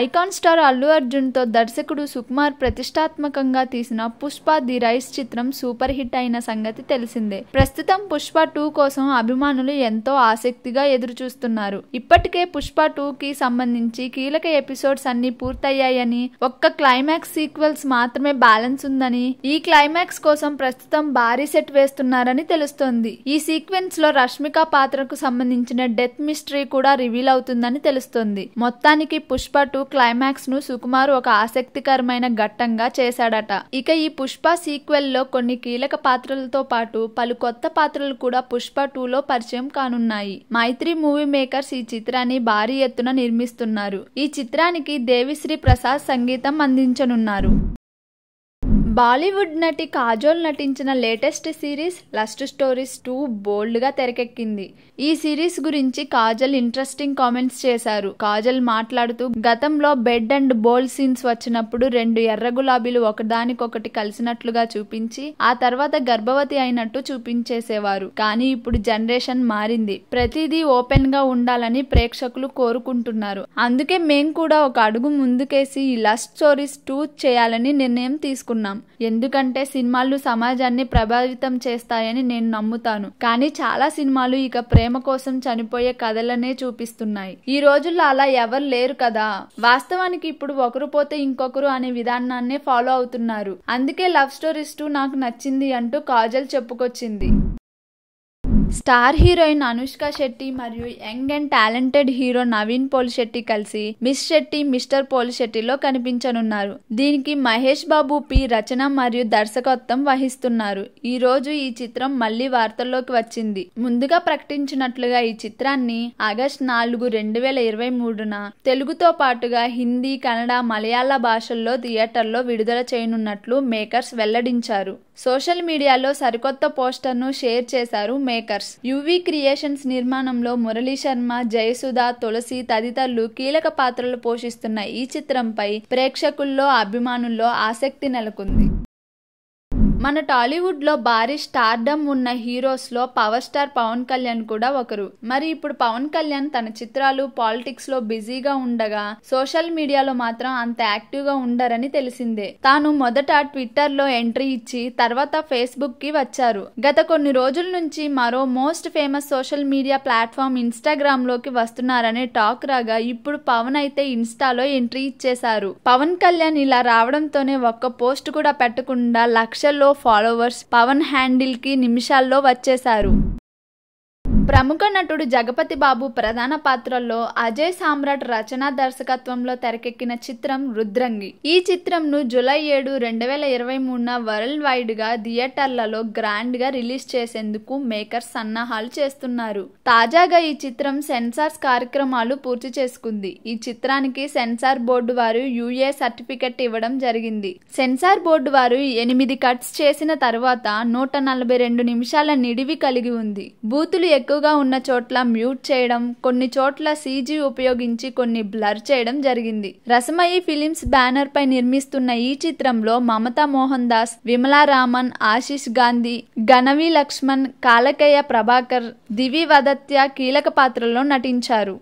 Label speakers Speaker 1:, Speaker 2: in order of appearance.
Speaker 1: icon star Allu అర్జున్తో దర్శకుడు సుకుమార్ ప్రతిష్టాత్మకంగా తీసిన పుష్ప ది రైస్ చిత్రం సూపర్ హిట్ అయిన సంగతి తెలిసిందే ప్రస్తుతం పుష్ప టూ కోసం అభిమానులు ఎంతో ఆసక్తిగా ఎదురు చూస్తున్నారు ఇప్పటికే పుష్ప టూ కి సంబంధించి కీలక ఎపిసోడ్స్ అన్ని పూర్తయ్యాయని ఒక్క క్లైమాక్స్ సీక్వెల్స్ మాత్రమే బ్యాలెన్స్ ఉందని ఈ క్లైమాక్స్ కోసం ప్రస్తుతం భారీ సెట్ వేస్తున్నారని తెలుస్తోంది ఈ సీక్వెన్స్ లో రష్మిక పాత్రకు సంబంధించిన డెత్ మిస్టరీ కూడా రివీల్ అవుతుందని తెలుస్తోంది మొత్తానికి పుష్ప టూ క్లైమాక్స్ను సుకుమార్ ఒక ఆసక్తికరమైన ఘట్టంగా చేశాడట ఇక ఈ పుష్ప సీక్వెల్లో కొన్ని కీలక పాత్రలతో పాటు పలు కొత్త పాత్రలు కూడా పుష్ప టూలో పరిచయం కానున్నాయి మైత్రి మూవీ మేకర్స్ ఈ చిత్రాన్ని భారీ ఎత్తున నిర్మిస్తున్నారు ఈ చిత్రానికి దేవిశ్రీ ప్రసాద్ సంగీతం అందించనున్నారు బాలీవుడ్ నటి కాజోల్ నటించిన latest series lust stories two బోల్డ్గా తెరకెక్కింది ఈ సిరీస్ గురించి కాజల్ ఇంట్రెస్టింగ్ కామెంట్స్ చేశారు కాజల్ మాట్లాడుతూ గతంలో బెడ్ అండ్ బోల్డ్ సీన్స్ వచ్చినప్పుడు రెండు ఎర్ర గులాబీలు ఒకదానికొకటి కలిసినట్లుగా చూపించి ఆ తర్వాత గర్భవతి అయినట్టు చూపించేసేవారు కానీ ఇప్పుడు జనరేషన్ మారింది ప్రతిదీ ఓపెన్ గా ఉండాలని ప్రేక్షకులు కోరుకుంటున్నారు అందుకే మేం కూడా ఒక అడుగు ముందుకేసి ఈ లస్ట్ స్టోరీస్ టూ చేయాలని నిర్ణయం తీసుకున్నాం ఎందుకంటే సినిమాలు సమాజాన్ని ప్రభావితం చేస్తాయని నేను నమ్ముతాను కానీ చాలా సినిమాలు ఇక ప్రేమ కోసం చనిపోయే కథలనే చూపిస్తున్నాయి ఈ రోజుల్లో అలా ఎవరు లేరు కదా వాస్తవానికి ఇప్పుడు ఒకరు పోతే ఇంకొకరు అనే విధానాన్నే ఫాలో అవుతున్నారు అందుకే లవ్ స్టోరీస్ టూ నాకు నచ్చింది అంటూ కాజల్ చెప్పుకొచ్చింది స్టార్ హీరోయిన్ అనుష్క శెట్టి మరియు young and talented hero Naveen Polishetty కలిసి మిస్ శెట్టి మిస్టర్ పోల్ శెట్టిలో కనిపించనున్నారు దీనికి మహేష్ బాబు పి రచన మరియు దర్శకత్వం వహిస్తున్నారు ఈ రోజు ఈ చిత్రం మళ్లీ వార్తల్లోకి వచ్చింది ముందుగా ప్రకటించినట్లుగా ఈ చిత్రాన్ని ఆగస్ట్ నాలుగు రెండు వేల ఇరవై మూడున తెలుగుతో పాటుగా హిందీ కన్నడ మలయాళ భాషల్లో థియేటర్లో విడుదల చేయనున్నట్లు మేకర్స్ వెల్లడించారు సోషల్ మీడియాలో సరికొత్త పోస్టర్ను షేర్ చేశారు మేకర్స్ పిక్చర్స్ యువీ క్రియేషన్స్ నిర్మాణంలో మురళీ శర్మ జయసుధ తులసి తదితరులు కీలక పాత్రలు పోషిస్తున్న ఈ చిత్రంపై ప్రేక్షకుల్లో అభిమానుల్లో ఆసక్తి నెలకొంది మన టాలీవుడ్లో భారీ స్టార్డమ్ ఉన్న హీరోస్లో పవర్ స్టార్ పవన్ కళ్యాణ్ కూడా ఒకరు మరి ఇప్పుడు పవన్ కళ్యాణ్ తన చిత్రాలు పాలిటిక్స్లో బిజీగా ఉండగా సోషల్ మీడియాలో మాత్రం అంత యాక్టివ్గా ఉండరని తెలిసిందే తాను మొదట ట్విట్టర్లో ఎంట్రీ ఇచ్చి తర్వాత ఫేస్బుక్కి వచ్చారు గత కొన్ని రోజుల నుంచి మరో most famous social media platform ఇన్స్టాగ్రామ్లోకి వస్తున్నారనే టాక్ రాగా ఇప్పుడు పవన్ అయితే ఇన్స్టాలో ఎంట్రీ ఇచ్చేశారు పవన్ కళ్యాణ్ ఇలా రావడంతోనే ఒక్క పోస్ట్ కూడా పెట్టకుండా లక్షల్లో ఫాలోవర్స్ పవన్ హ్యాండిల్ కి నిమిషాల్లో వచ్చేశారు ప్రముఖ నటుడు జగపతి బాబు ప్రధాన పాత్రల్లో అజయ్ సామ్రాట్ రచనా దర్శకత్వంలో తెరకెక్కిన చిత్రం రుద్రంగి ఈ చిత్రంను జూలై ఏడు రెండు వేల ఇరవై మూడున వరల్డ్ వైడ్ గా థియేటర్లలో గ్రాండ్ గా రిలీజ్ చేసేందుకు మేకర్స్ సన్నాహాలు చేస్తున్నారు తాజాగా ఈ చిత్రం సెన్సార్స్ కార్యక్రమాలు పూర్తి చేసుకుంది ఈ చిత్రానికి సెన్సార్ బోర్డు వారు యుఏ సర్టిఫికెట్ ఇవ్వడం జరిగింది సెన్సార్ బోర్డు వారు ఎనిమిది కట్స్ చేసిన తర్వాత నూట నలభై రెండు నిమిషాల నిడివి కలిగి ఉంది బూతులు ఎక్కువ ఎక్కువగా ఉన్న చోట్ల మ్యూట్ చేయడం కొన్ని చోట్ల సీజీ ఉపయోగించి కొన్ని బ్లర్ చేయడం జరిగింది రసమయి ఫిలిమ్స్ బ్యానర్ పై నిర్మిస్తున్న ఈ చిత్రంలో మమతా మోహన్ దాస్ విమలారామన్ ఆశీష్ గాంధీ గణవి లక్ష్మణ్ కాలకయ్య ప్రభాకర్ దివి వదత్య కీలక పాత్రల్లో నటించారు